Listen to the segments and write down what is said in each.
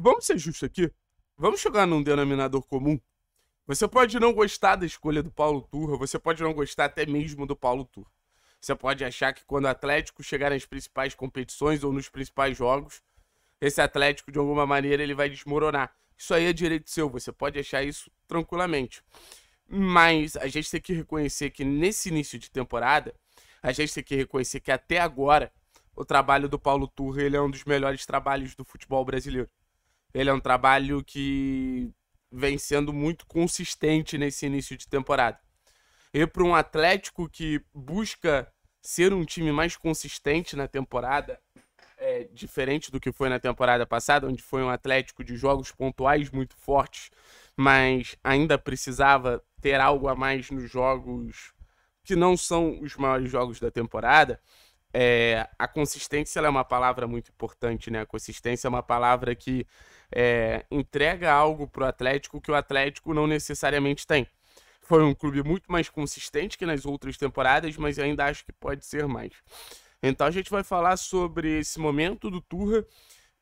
Vamos ser justos aqui? Vamos chegar num denominador comum? Você pode não gostar da escolha do Paulo Turra, você pode não gostar até mesmo do Paulo Turra. Você pode achar que quando o Atlético chegar nas principais competições ou nos principais jogos, esse Atlético, de alguma maneira, ele vai desmoronar. Isso aí é direito seu, você pode achar isso tranquilamente. Mas a gente tem que reconhecer que nesse início de temporada, a gente tem que reconhecer que até agora, o trabalho do Paulo Turra ele é um dos melhores trabalhos do futebol brasileiro. Ele é um trabalho que vem sendo muito consistente nesse início de temporada. E para um Atlético que busca ser um time mais consistente na temporada, é, diferente do que foi na temporada passada, onde foi um Atlético de jogos pontuais muito fortes, mas ainda precisava ter algo a mais nos jogos que não são os maiores jogos da temporada. É, a consistência é uma palavra muito importante, né? A consistência é uma palavra que é, entrega algo para o Atlético que o Atlético não necessariamente tem. Foi um clube muito mais consistente que nas outras temporadas, mas ainda acho que pode ser mais. Então a gente vai falar sobre esse momento do Turra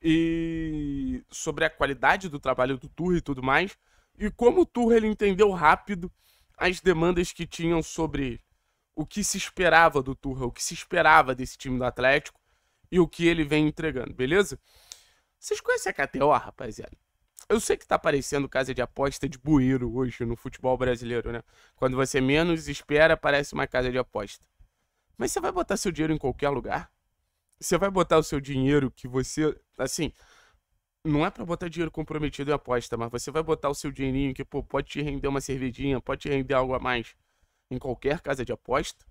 e sobre a qualidade do trabalho do Turra e tudo mais, e como o Turra ele entendeu rápido as demandas que tinham sobre o que se esperava do Turra, o que se esperava desse time do Atlético e o que ele vem entregando, beleza? Vocês conhecem a KTO, rapaziada? Eu sei que tá parecendo casa de aposta de bueiro hoje no futebol brasileiro, né? Quando você menos espera, parece uma casa de aposta. Mas você vai botar seu dinheiro em qualquer lugar? Você vai botar o seu dinheiro que você. Assim, não é para botar dinheiro comprometido em aposta, mas você vai botar o seu dinheirinho que, pô, pode te render uma cervejinha, pode te render algo a mais em qualquer casa de aposta,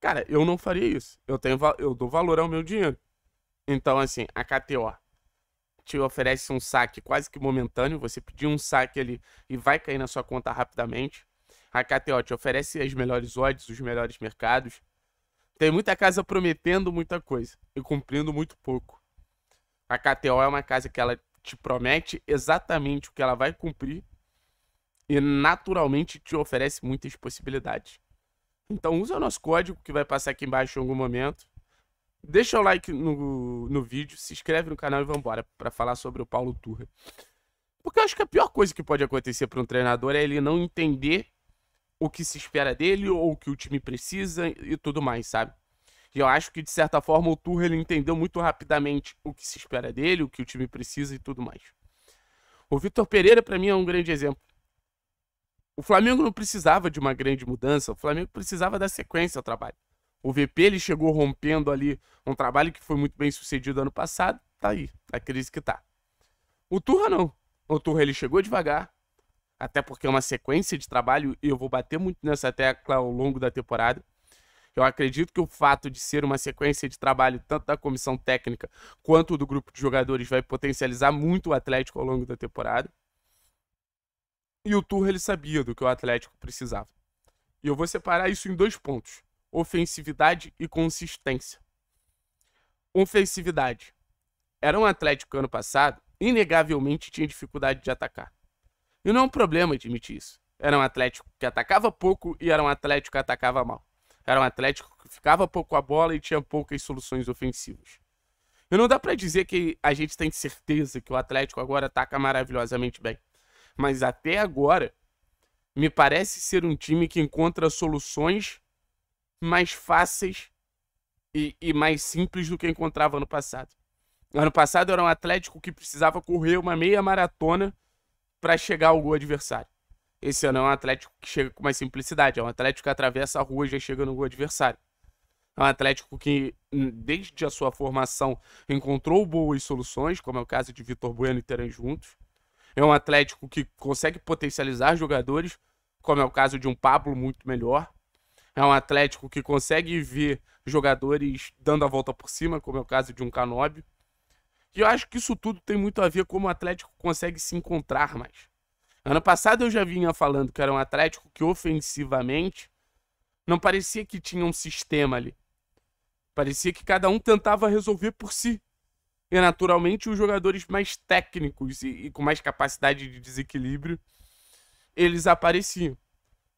cara, eu não faria isso. Eu, tenho, eu dou valor ao meu dinheiro. Então, assim, a KTO te oferece um saque quase que momentâneo. Você pedir um saque ali e vai cair na sua conta rapidamente. A KTO te oferece as melhores odds, os melhores mercados. Tem muita casa prometendo muita coisa e cumprindo muito pouco. A KTO é uma casa que ela te promete exatamente o que ela vai cumprir e naturalmente te oferece muitas possibilidades. Então usa o nosso código que vai passar aqui embaixo em algum momento. Deixa o like no, no vídeo, se inscreve no canal e vambora para falar sobre o Paulo Turra. Porque eu acho que a pior coisa que pode acontecer para um treinador é ele não entender o que se espera dele ou o que o time precisa e tudo mais, sabe? E eu acho que, de certa forma, o Turra ele entendeu muito rapidamente o que se espera dele, o que o time precisa e tudo mais. O Vitor Pereira, para mim, é um grande exemplo. O Flamengo não precisava de uma grande mudança, o Flamengo precisava da sequência ao trabalho. O VP ele chegou rompendo ali um trabalho que foi muito bem sucedido ano passado, tá aí, a crise que tá. O Turra não. O Turra ele chegou devagar, até porque é uma sequência de trabalho e eu vou bater muito nessa tecla ao longo da temporada. Eu acredito que o fato de ser uma sequência de trabalho tanto da comissão técnica quanto do grupo de jogadores vai potencializar muito o Atlético ao longo da temporada. E o Turra ele sabia do que o Atlético precisava. E eu vou separar isso em dois pontos: ofensividade e consistência. Ofensividade. Era um Atlético ano passado, inegavelmente tinha dificuldade de atacar. E não é um problema admitir isso. Era um Atlético que atacava pouco e era um Atlético que atacava mal. Era um Atlético que ficava pouco a bola e tinha poucas soluções ofensivas. E não dá para dizer que a gente tem certeza que o Atlético agora ataca maravilhosamente bem mas até agora me parece ser um time que encontra soluções mais fáceis e, e, mais simples do que encontrava ano passado. Ano passado era um Atlético que precisava correr uma meia maratona para chegar ao gol adversário. Esse ano é um Atlético que chega com mais simplicidade, é um Atlético que atravessa a rua e já chega no gol adversário. É um Atlético que, hum, desde a sua formação, encontrou boas soluções, como é o caso de Vitor Bueno e Teran juntos é um Atlético que consegue potencializar jogadores, como é o caso de um Pablo muito melhor. É um Atlético que consegue ver jogadores dando a volta por cima, como é o caso de um Canóbio. E eu acho que isso tudo tem muito a ver com como o Atlético consegue se encontrar mais. Ano passado eu já vinha falando que era um Atlético que ofensivamente não parecia que tinha um sistema ali. Parecia que cada um tentava resolver por si e naturalmente os jogadores mais técnicos e, e, com mais capacidade de desequilíbrio eles apareciam.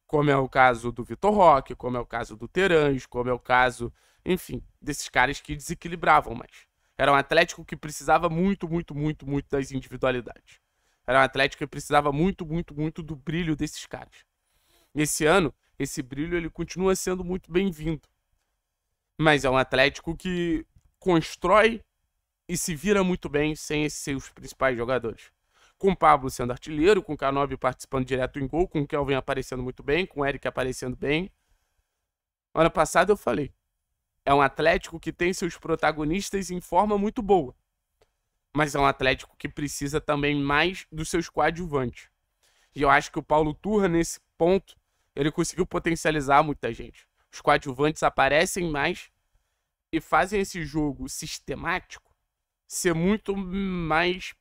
Como é o caso do Vitor Roque, como é o caso do Terãs, como é o caso, enfim, desses caras que desequilibravam mais. Era um Atlético que precisava muito, muito, muito, muito das individualidades. Era um Atlético que precisava muito, muito, muito do brilho desses caras. Esse ano, esse brilho ele continua sendo muito bem-vindo. Mas é um Atlético que constrói e se vira muito bem sem esses seus principais jogadores. Com o Pablo sendo artilheiro, com o k participando direto em gol, com o Kelvin aparecendo muito bem, com o Eric aparecendo bem. Ano passado eu falei, é um Atlético que tem seus protagonistas em forma muito boa. Mas é um Atlético que precisa também mais dos seus coadjuvantes. E eu acho que o Paulo Turra, nesse ponto, ele conseguiu potencializar muita gente. Os coadjuvantes aparecem mais e fazem esse jogo sistemático ser muito mais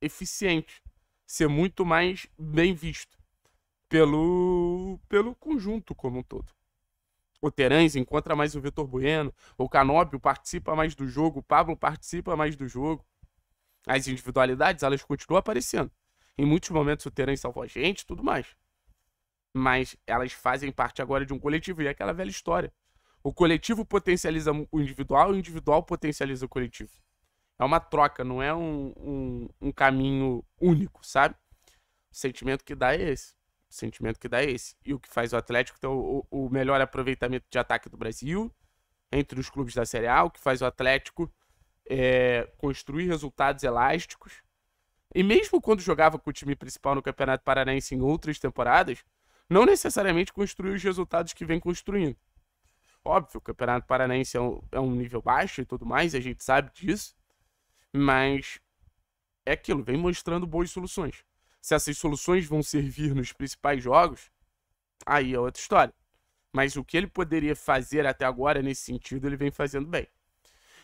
eficiente, ser muito mais bem visto pelo, pelo conjunto como um todo. O Terãs encontra mais o Vitor Bueno, o Canóbio participa mais do jogo, o Pablo participa mais do jogo. As individualidades, elas continuam aparecendo. Em muitos momentos o Terãs salvou a gente tudo mais. Mas elas fazem parte agora de um coletivo, e é aquela velha história. O coletivo potencializa o individual, o individual potencializa o coletivo. É uma troca, não é um, um, um caminho único, sabe? O sentimento que dá é esse. O sentimento que dá é esse. E o que faz o Atlético ter o, o, melhor aproveitamento de ataque do Brasil entre os clubes da Série A, o que faz o Atlético é, construir resultados elásticos. E mesmo quando jogava com o time principal no Campeonato Paranaense em outras temporadas, não necessariamente construiu os resultados que vem construindo. Óbvio, o Campeonato Paranaense é um, é um nível baixo e tudo mais, a gente sabe disso. Mas é aquilo, vem mostrando boas soluções. Se essas soluções vão servir nos principais jogos, aí é outra história. Mas o que ele poderia fazer até agora nesse sentido, ele vem fazendo bem.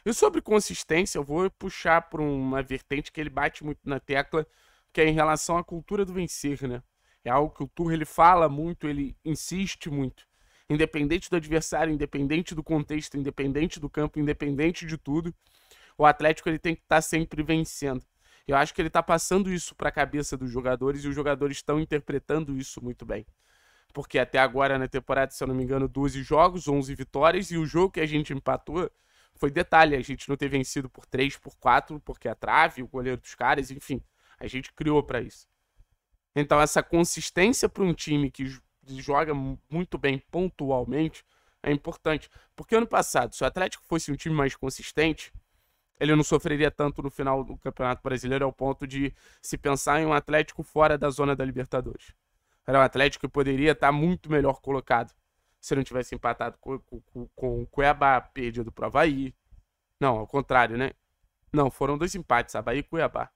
E sobre consistência, eu vou puxar para uma vertente que ele bate muito na tecla, que é em relação à cultura do vencer, né? É algo que o Tour ele fala muito, ele insiste muito. Independente do adversário, independente do contexto, independente do campo, independente de tudo, o Atlético ele tem que estar tá sempre vencendo. Eu acho que ele está passando isso para a cabeça dos jogadores e os jogadores estão interpretando isso muito bem. Porque até agora na temporada, se eu não me engano, 12 jogos, 11 vitórias e o jogo que a gente empatou foi detalhe, a gente não ter vencido por 3, por 4, porque a trave, o goleiro dos caras, enfim, a gente criou para isso. Então essa consistência para um time que joga muito bem pontualmente é importante. Porque ano passado, se o Atlético fosse um time mais consistente, ele não sofreria tanto no final do Campeonato Brasileiro, ao ponto de se pensar em um Atlético fora da zona da Libertadores. Era um Atlético que poderia estar muito melhor colocado se não tivesse empatado com, com, com o Cuiabá, perdido para o Havaí. Não, ao contrário, né? Não, foram dois empates, Havaí e Cuiabá.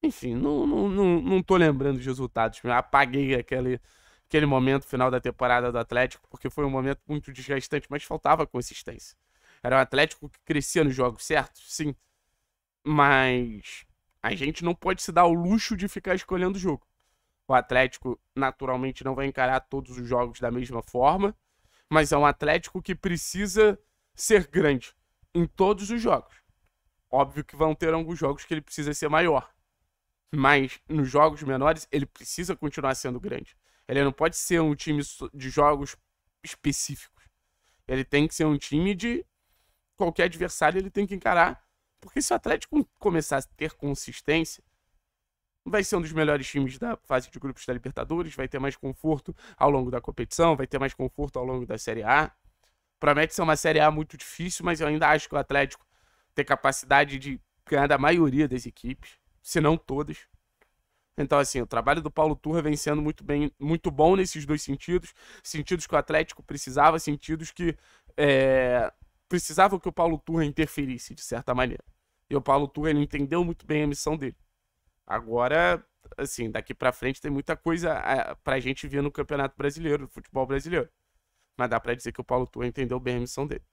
Enfim, não, não, não, não tô lembrando os resultados. Apaguei aquele, aquele momento final da temporada do Atlético, porque foi um momento muito desgastante, mas faltava consistência. Era um Atlético que crescia nos jogos, certo? Sim. Mas a gente não pode se dar o luxo de ficar escolhendo o jogo. O Atlético, naturalmente, não vai encarar todos os jogos da mesma forma, mas é um Atlético que precisa ser grande em todos os jogos. Óbvio que vão ter alguns jogos que ele precisa ser maior, mas nos jogos menores ele precisa continuar sendo grande. Ele não pode ser um time de jogos específicos. Ele tem que ser um time de qualquer adversário ele tem que encarar. Porque se o Atlético começar a ter consistência, vai ser um dos melhores times da fase de grupos da Libertadores, vai ter mais conforto ao longo da competição, vai ter mais conforto ao longo da Série A. Promete ser uma Série A muito difícil, mas eu ainda acho que o Atlético tem capacidade de ganhar da maioria das equipes, se não todas. Então, assim, o trabalho do Paulo Turra vem sendo muito, bem, muito bom nesses dois sentidos. Sentidos que o Atlético precisava, sentidos que é, precisavam que o Paulo Turra interferisse, de certa maneira. E o Paulo Turra, ele entendeu muito bem a missão dele. Agora, assim, daqui para frente tem muita coisa é, pra gente ver no Campeonato Brasileiro, no futebol brasileiro. Mas dá pra dizer que o Paulo Turra entendeu bem a missão dele.